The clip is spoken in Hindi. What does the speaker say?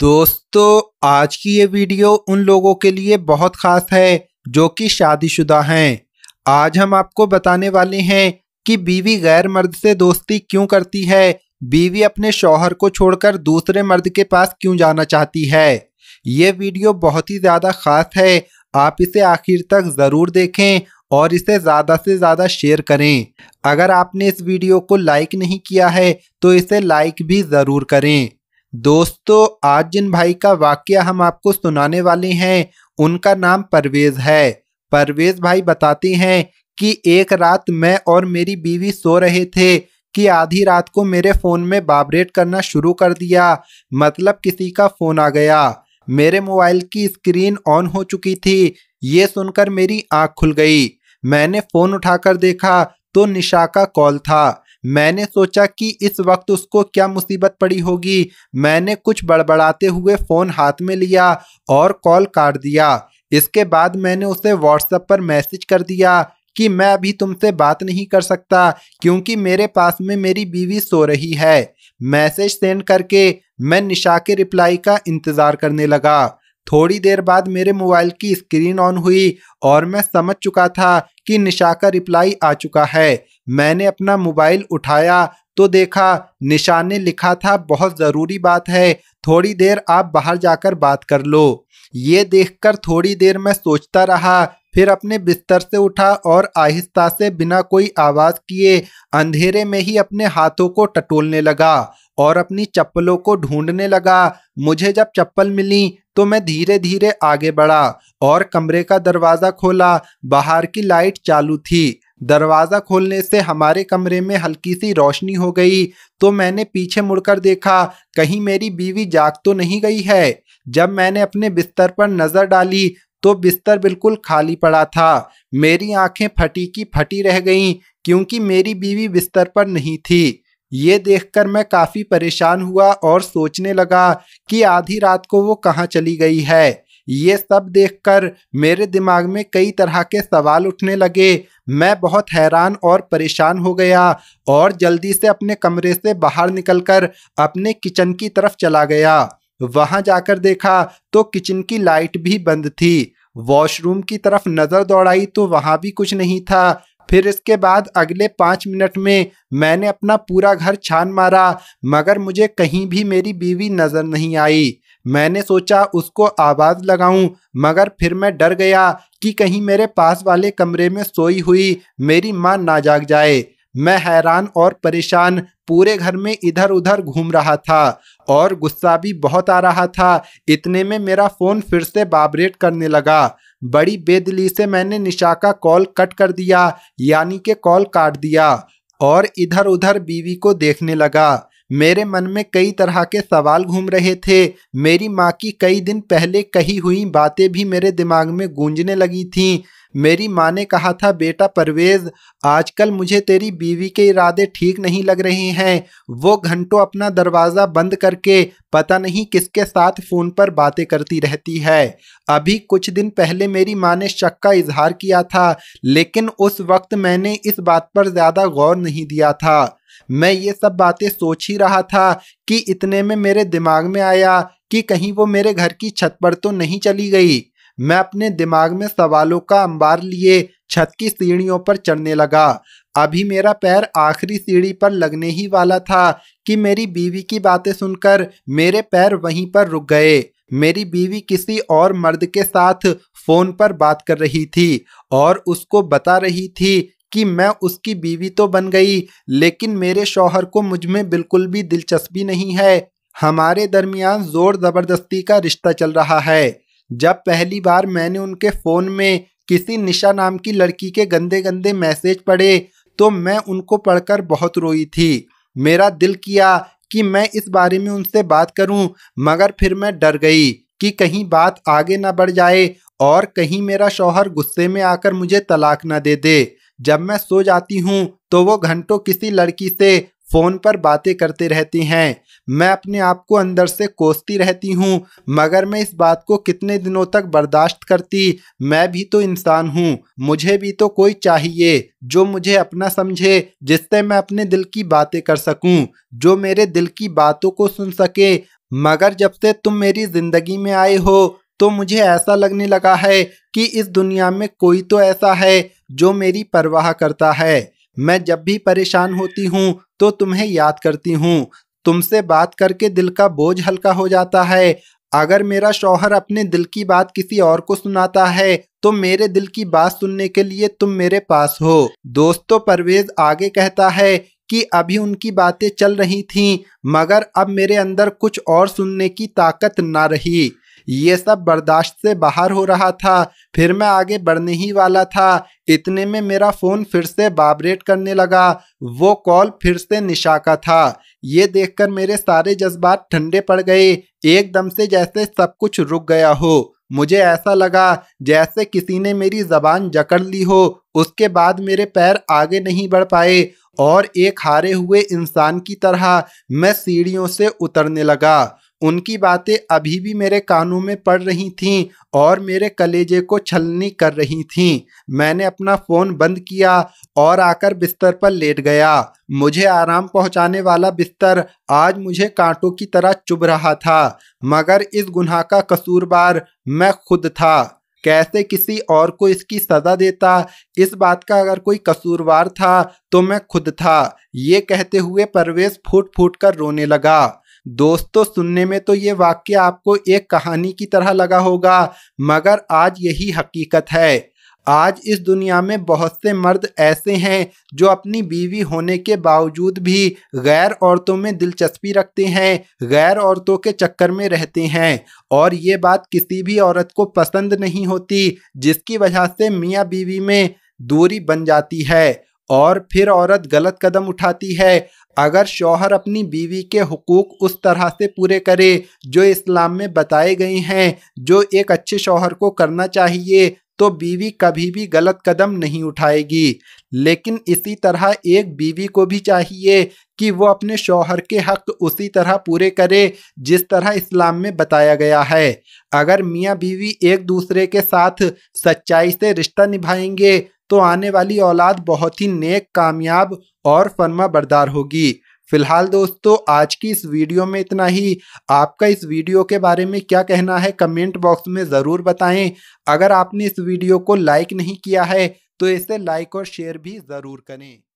दोस्तों आज की ये वीडियो उन लोगों के लिए बहुत ख़ास है जो कि शादीशुदा हैं आज हम आपको बताने वाले हैं कि बीवी गैर मर्द से दोस्ती क्यों करती है बीवी अपने शौहर को छोड़कर दूसरे मर्द के पास क्यों जाना चाहती है ये वीडियो बहुत ही ज़्यादा ख़ास है आप इसे आखिर तक ज़रूर देखें और इसे ज़्यादा से ज़्यादा शेयर करें अगर आपने इस वीडियो को लाइक नहीं किया है तो इसे लाइक भी ज़रूर करें दोस्तों आज जिन भाई का वाक्य हम आपको सुनाने वाले हैं उनका नाम परवेज है परवेज भाई बताते हैं कि एक रात मैं और मेरी बीवी सो रहे थे कि आधी रात को मेरे फ़ोन में बाबरेट करना शुरू कर दिया मतलब किसी का फ़ोन आ गया मेरे मोबाइल की स्क्रीन ऑन हो चुकी थी ये सुनकर मेरी आंख खुल गई मैंने फ़ोन उठाकर देखा तो निशा का कॉल था मैंने सोचा कि इस वक्त उसको क्या मुसीबत पड़ी होगी मैंने कुछ बड़बड़ाते हुए फ़ोन हाथ में लिया और कॉल काट दिया इसके बाद मैंने उसे व्हाट्सएप पर मैसेज कर दिया कि मैं अभी तुमसे बात नहीं कर सकता क्योंकि मेरे पास में मेरी बीवी सो रही है मैसेज सेंड करके मैं निशा के रिप्लाई का इंतज़ार करने लगा थोड़ी देर बाद मेरे मोबाइल की स्क्रीन ऑन हुई और मैं समझ चुका था कि निशा का रिप्लाई आ चुका है मैंने अपना मोबाइल उठाया तो देखा निशाने ने लिखा था बहुत ज़रूरी बात है थोड़ी देर आप बाहर जाकर बात कर लो ये देखकर थोड़ी देर मैं सोचता रहा फिर अपने बिस्तर से उठा और आहिस्ता से बिना कोई आवाज़ किए अंधेरे में ही अपने हाथों को टटोलने लगा और अपनी चप्पलों को ढूंढने लगा मुझे जब चप्पल मिली तो मैं धीरे धीरे आगे बढ़ा और कमरे का दरवाज़ा खोला बाहर की लाइट चालू थी दरवाज़ा खोलने से हमारे कमरे में हल्की सी रोशनी हो गई तो मैंने पीछे मुड़कर देखा कहीं मेरी बीवी जाग तो नहीं गई है जब मैंने अपने बिस्तर पर नज़र डाली तो बिस्तर बिल्कुल खाली पड़ा था मेरी आंखें फटी की फटी रह गईं क्योंकि मेरी बीवी बिस्तर पर नहीं थी ये देखकर मैं काफ़ी परेशान हुआ और सोचने लगा कि आधी रात को वो कहाँ चली गई है ये सब देखकर मेरे दिमाग में कई तरह के सवाल उठने लगे मैं बहुत हैरान और परेशान हो गया और जल्दी से अपने कमरे से बाहर निकलकर अपने किचन की तरफ चला गया वहां जाकर देखा तो किचन की लाइट भी बंद थी वॉशरूम की तरफ नज़र दौड़ाई तो वहां भी कुछ नहीं था फिर इसके बाद अगले पाँच मिनट में मैंने अपना पूरा घर छान मारा मगर मुझे कहीं भी मेरी बीवी नज़र नहीं आई मैंने सोचा उसको आवाज़ लगाऊं मगर फिर मैं डर गया कि कहीं मेरे पास वाले कमरे में सोई हुई मेरी माँ ना जाग जाए मैं हैरान और परेशान पूरे घर में इधर उधर घूम रहा था और गुस्सा भी बहुत आ रहा था इतने में मेरा फ़ोन फिर से बाबरेट करने लगा बड़ी बेदली से मैंने निशा का कॉल कट कर दिया यानी कि कॉल काट दिया और इधर उधर बीवी को देखने लगा मेरे मन में कई तरह के सवाल घूम रहे थे मेरी माँ की कई दिन पहले कही हुई बातें भी मेरे दिमाग में गूंजने लगी थीं मेरी माँ ने कहा था बेटा परवेज आजकल मुझे तेरी बीवी के इरादे ठीक नहीं लग रहे हैं वो घंटों अपना दरवाज़ा बंद करके पता नहीं किसके साथ फ़ोन पर बातें करती रहती है अभी कुछ दिन पहले मेरी माँ ने शक का इजहार किया था लेकिन उस वक्त मैंने इस बात पर ज़्यादा गौर नहीं दिया था मैं ये सब बातें सोच ही रहा था कि इतने में मेरे दिमाग में आया कि कहीं वो मेरे घर की छत पर तो नहीं चली गई मैं अपने दिमाग में सवालों का अंबार लिए छत की सीढ़ियों पर चढ़ने लगा अभी मेरा पैर आखिरी सीढ़ी पर लगने ही वाला था कि मेरी बीवी की बातें सुनकर मेरे पैर वहीं पर रुक गए मेरी बीवी किसी और मर्द के साथ फोन पर बात कर रही थी और उसको बता रही थी कि मैं उसकी बीवी तो बन गई लेकिन मेरे शौहर को मुझ में बिल्कुल भी दिलचस्पी नहीं है हमारे दरमियान जोर ज़बरदस्ती का रिश्ता चल रहा है जब पहली बार मैंने उनके फ़ोन में किसी निशा नाम की लड़की के गंदे गंदे मैसेज पढ़े तो मैं उनको पढ़कर बहुत रोई थी मेरा दिल किया कि मैं इस बारे में उनसे बात करूं मगर फिर मैं डर गई कि कहीं बात आगे ना बढ़ जाए और कहीं मेरा शौहर गुस्से में आकर मुझे तलाक ना दे दे जब मैं सो जाती हूँ तो वो घंटों किसी लड़की से फ़ोन पर बातें करते रहती हैं मैं अपने आप को अंदर से कोसती रहती हूँ मगर मैं इस बात को कितने दिनों तक बर्दाश्त करती मैं भी तो इंसान हूँ मुझे भी तो कोई चाहिए जो मुझे अपना समझे जिससे मैं अपने दिल की बातें कर सकूँ जो मेरे दिल की बातों को सुन सके मगर जब से तुम मेरी ज़िंदगी में आए हो तो मुझे ऐसा लगने लगा है कि इस दुनिया में कोई तो ऐसा है जो मेरी परवाह करता है मैं जब भी परेशान होती हूँ तो तुम्हें याद करती हूँ तुमसे बात करके दिल का बोझ हल्का हो जाता है अगर मेरा शौहर अपने दिल की बात किसी और को सुनाता है तो मेरे दिल की बात सुनने के लिए तुम मेरे पास हो दोस्तों परवेज आगे कहता है कि अभी उनकी बातें चल रही थीं मगर अब मेरे अंदर कुछ और सुनने की ताकत ना रही ये सब बर्दाश्त से बाहर हो रहा था फिर मैं आगे बढ़ने ही वाला था इतने में मेरा फ़ोन फिर से वाइब्रेट करने लगा वो कॉल फिर से निशा का था ये देखकर मेरे सारे जज्बात ठंडे पड़ गए एकदम से जैसे सब कुछ रुक गया हो मुझे ऐसा लगा जैसे किसी ने मेरी जबान जकड़ ली हो उसके बाद मेरे पैर आगे नहीं बढ़ पाए और एक हारे हुए इंसान की तरह मैं सीढ़ियों से उतरने लगा उनकी बातें अभी भी मेरे कानों में पड़ रही थीं और मेरे कलेजे को छलनी कर रही थीं मैंने अपना फ़ोन बंद किया और आकर बिस्तर पर लेट गया मुझे आराम पहुंचाने वाला बिस्तर आज मुझे कांटों की तरह चुभ रहा था मगर इस गुनाह का कसूरबार मैं खुद था कैसे किसी और को इसकी सज़ा देता इस बात का अगर कोई कसूरवार था तो मैं खुद था ये कहते हुए परवेज फूट फूट कर रोने लगा दोस्तों सुनने में तो ये वाक्य आपको एक कहानी की तरह लगा होगा मगर आज यही हकीकत है आज इस दुनिया में बहुत से मर्द ऐसे हैं जो अपनी बीवी होने के बावजूद भी गैर औरतों में दिलचस्पी रखते हैं गैर औरतों के चक्कर में रहते हैं और ये बात किसी भी औरत को पसंद नहीं होती जिसकी वजह से मियाँ बीवी में दूरी बन जाती है और फिर औरत गलत कदम उठाती है अगर शौहर अपनी बीवी के हकूक़ उस तरह से पूरे करे जो इस्लाम में बताए गए हैं जो एक अच्छे शौहर को करना चाहिए तो बीवी कभी भी गलत कदम नहीं उठाएगी लेकिन इसी तरह एक बीवी को भी चाहिए कि वो अपने शौहर के हक उसी तरह पूरे करे जिस तरह इस्लाम में बताया गया है अगर मियाँ बीवी एक दूसरे के साथ सच्चाई से रिश्ता निभाएंगे तो आने वाली औलाद बहुत ही नेक कामयाब और फर्मा बरदार होगी फिलहाल दोस्तों आज की इस वीडियो में इतना ही आपका इस वीडियो के बारे में क्या कहना है कमेंट बॉक्स में ज़रूर बताएं अगर आपने इस वीडियो को लाइक नहीं किया है तो इसे लाइक और शेयर भी ज़रूर करें